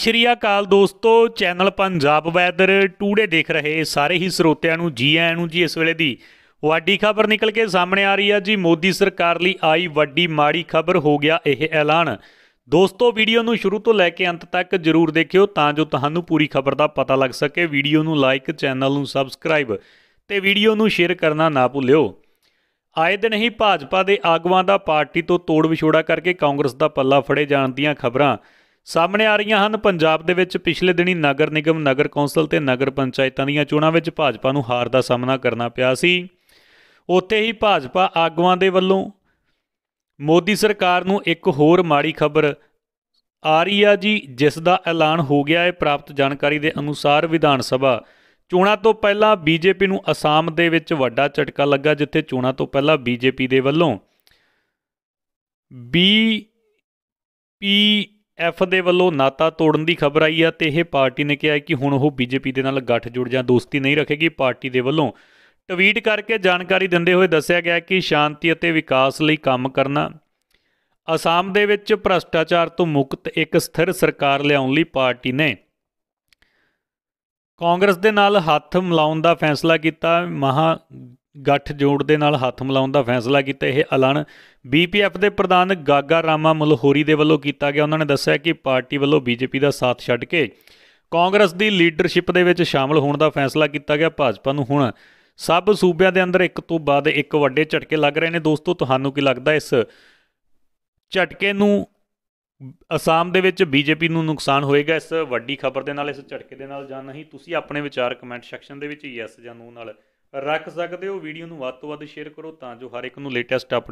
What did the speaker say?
ਸ਼੍ਰੀ ਅਕਾਲ ਦੋਸਤੋ channel Punjab weather today ਦੇਖ ਰਹੇ ਸਾਰੇ ਹੀ ਸਰੋਤਿਆਂ ਨੂੰ ਜੀ ਆਇਆਂ ਨੂੰ ਜੀ ਇਸ ਵੇਲੇ ਦੀ ਵੱਡੀ ਖਬਰ ਨਿਕਲ ਕੇ ਸਾਹਮਣੇ ਆ ਰਹੀ ਹੈ ਜੀ ਮੋਦੀ ਸਰਕਾਰ ਲਈ ਆਈ ਵੱਡੀ ਮਾੜੀ ਖਬਰ ਹੋ ਗਿਆ ਇਹ ਐਲਾਨ ਦੋਸਤੋ ਵੀਡੀਓ ਨੂੰ ਸ਼ੁਰੂ ਤੋਂ ਲੈ ਕੇ ਅੰਤ ਤੱਕ ਜਰੂਰ ਦੇਖਿਓ ਤਾਂ ਜੋ ਤੁਹਾਨੂੰ ਪੂਰੀ ਖਬਰ ਦਾ ਪਤਾ ਲੱਗ ਸਕੇ ਵੀਡੀਓ ਨੂੰ ਲਾਈਕ ਚੈਨਲ ਨੂੰ ਸਬਸਕ੍ਰਾਈਬ ਤੇ ਵੀਡੀਓ ਨੂੰ ਸ਼ੇਅਰ ਕਰਨਾ ਨਾ ਭੁੱਲਿਓ ਆਏ ਦਿਨ ਹੀ ਭਾਜਪਾ ਦੇ ਆਗੂਆਂ ਦਾ ਪਾਰਟੀ ਤੋਂ ਤੋੜ ਵਿਛੋੜਾ ਕਰਕੇ ਕਾਂਗਰਸ ਦਾ ਪੱਲਾ ਫੜੇ ਜਾਣ ਦੀਆਂ ਖਬਰਾਂ ਸਾਹਮਣੇ ਆ ਰਹੀਆਂ ਹਨ ਪੰਜਾਬ ਦੇ ਵਿੱਚ ਪਿਛਲੇ ਦਿਨੀ ਨਗਰ ਨਿਗਮ ਨਗਰ ਕੌਂਸਲ ਤੇ ਨਗਰ ਪੰਚਾਇਤਾਂ ਦੀਆਂ ਚੋਣਾਂ ਵਿੱਚ ਭਾਜਪਾ ਨੂੰ ਹਾਰ ਦਾ ਸਾਹਮਣਾ ਕਰਨਾ ਪਿਆ ਸੀ ਉੱਥੇ ਹੀ ਭਾਜਪਾ ਆਗੂਆਂ ਦੇ ਵੱਲੋਂ ਮੋਦੀ ਸਰਕਾਰ ਨੂੰ ਇੱਕ ਹੋਰ ਮਾੜੀ ਖਬਰ ਆ ਰਹੀ ਆ ਜੀ ਜਿਸ ਦਾ ਐਲਾਨ ਹੋ ਗਿਆ ਹੈ ਪ੍ਰਾਪਤ ਜਾਣਕਾਰੀ ਦੇ ਅਨੁਸਾਰ ਵਿਧਾਨ ਸਭਾ ਚੋਣਾਂ ਤੋਂ ਪਹਿਲਾਂ ਬੀਜੇਪੀ ਨੂੰ ਅਸਾਮ ਦੇ ਵਿੱਚ ਵੱਡਾ ਝਟਕਾ ਲੱਗਾ ਜਿੱਥੇ ਚੋਣਾਂ ਤੋਂ ਪਹਿਲਾਂ ਬੀਜੇਪੀ ਦੇ ਵੱਲੋਂ ਬੀ ਪੀ ਐਫ ਦੇ ਵੱਲੋਂ ਨਾਤਾ ਤੋੜਨ ਦੀ ਖਬਰ ਆਈ ਆ ਤੇ ਇਹ ਪਾਰਟੀ ਨੇ ਕਿਹਾ ਕਿ ਹੁਣ ਉਹ ਬੀਜੇਪੀ ਦੇ ਨਾਲ ਗੱਠ ਜੁੜ ਜਾਂ ਦੋਸਤੀ ਨਹੀਂ ਰੱਖੇਗੀ ਪਾਰਟੀ ਦੇ ਵੱਲੋਂ ਟਵੀਟ ਕਰਕੇ ਜਾਣਕਾਰੀ ਦਿੰਦੇ ਹੋਏ ਦੱਸਿਆ ਗਿਆ ਕਿ ਸ਼ਾਂਤੀ ਅਤੇ ਵਿਕਾਸ ਲਈ ਕੰਮ ਕਰਨਾ ਅਸਾਮ ਦੇ ਵਿੱਚ ਭ੍ਰਸ਼ਟਾਚਾਰ ਤੋਂ ਮੁਕਤ ਇੱਕ ਸਥਿਰ ਸਰਕਾਰ ਲਿਆਉਣ ਲਈ ਪਾਰਟੀ ਨੇ ਕਾਂਗਰਸ ਦੇ ਨਾਲ ਹੱਥ ਮਿਲਾਉਣ ਦਾ ਫੈਸਲਾ ਕੀਤਾ ਮਹਾ ਗੱਠ ਜੋੜ ਦੇ ਨਾਲ ਹੱਥ ਮਿਲਾਉਣ ਦਾ ਫੈਸਲਾ ਕੀਤਾ ਇਹ ਐਲਾਨ ਬੀਪੀਐਫ ਦੇ ਪ੍ਰਧਾਨ ਗਾਗਾ ਰਾਮਾ ਮਲਹੋਰੀ ਦੇ ਵੱਲੋਂ ਕੀਤਾ ਗਿਆ ਉਹਨਾਂ ਨੇ ਦੱਸਿਆ ਕਿ ਪਾਰਟੀ ਵੱਲੋਂ ਬੀਜੇਪੀ ਦਾ ਸਾਥ ਛੱਡ ਕੇ ਕਾਂਗਰਸ ਦੀ ਲੀਡਰਸ਼ਿਪ ਦੇ ਵਿੱਚ ਸ਼ਾਮਲ ਹੋਣ ਦਾ ਫੈਸਲਾ ਕੀਤਾ ਗਿਆ ਭਾਜਪਾ ਨੂੰ ਹੁਣ ਸਭ ਸੂਬਿਆਂ ਦੇ ਅੰਦਰ ਇੱਕ ਤੋਂ ਬਾਅਦ ਇੱਕ ਵੱਡੇ ਝਟਕੇ ਲੱਗ ਰਹੇ ਨੇ ਦੋਸਤੋ ਤੁਹਾਨੂੰ ਕੀ ਲੱਗਦਾ ਇਸ ਝਟਕੇ ਨੂੰ ਅਸਾਮ ਦੇ ਵਿੱਚ ਬੀਜੇਪੀ ਨੂੰ ਨੁਕਸਾਨ ਹੋਏਗਾ ਇਸ ਵੱਡੀ ਖਬਰ ਦੇ ਨਾਲ ਇਸ ਝਟਕੇ ਦੇ ਨਾਲ ਜਾਂ ਨਹੀਂ ਤੁਸੀਂ ਆਪਣੇ ਵਿਚਾਰ ਕਮੈਂਟ ਸੈਕਸ਼ਨ ਦੇ ਵਿੱਚ ਯੈਸ ਜਾਂ ਨੋ ਨਾਲ ਰੱਖ ਸਕਦੇ ਹੋ ਵੀਡੀਓ ਨੂੰ ਵੱਧ ਤੋਂ ਵੱਧ ਸ਼ੇਅਰ ਕਰੋ ਤਾਂ ਜੋ ਹਰ ਇੱਕ ਨੂੰ ਲੇਟੈਸਟ ਅਪ